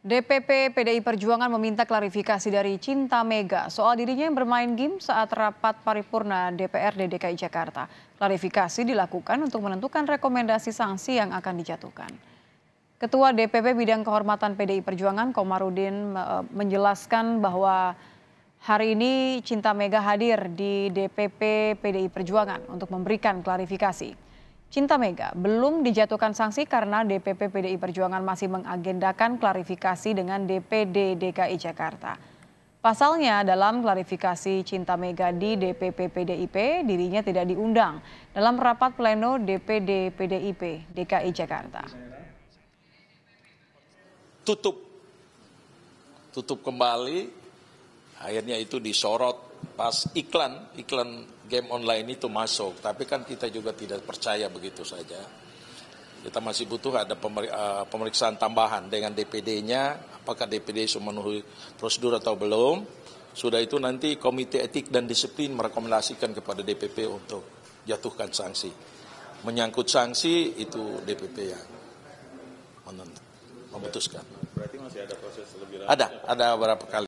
DPP PDI Perjuangan meminta klarifikasi dari Cinta Mega soal dirinya yang bermain game saat rapat paripurna DPRD DKI Jakarta. Klarifikasi dilakukan untuk menentukan rekomendasi sanksi yang akan dijatuhkan. Ketua DPP Bidang Kehormatan PDI Perjuangan Komarudin eh, menjelaskan bahwa hari ini Cinta Mega hadir di DPP PDI Perjuangan untuk memberikan klarifikasi. Cinta Mega belum dijatuhkan sanksi karena DPP PDI Perjuangan masih mengagendakan klarifikasi dengan DPD DKI Jakarta. Pasalnya dalam klarifikasi Cinta Mega di DPP PDIP dirinya tidak diundang dalam rapat pleno DPD PDIP DKI Jakarta. Tutup, tutup kembali, akhirnya itu disorot pas iklan iklan game online itu masuk, tapi kan kita juga tidak percaya begitu saja. Kita masih butuh ada eh, pemeriksaan tambahan dengan DPD-nya, apakah DPD sudah memenuhi prosedur atau belum. Sudah itu nanti Komite Etik dan Disiplin merekomendasikan kepada DPP untuk jatuhkan sanksi. Menyangkut sanksi itu DPP yang memutuskan. Berarti masih ada proses lebih lanjut? Ada, ada beberapa kali.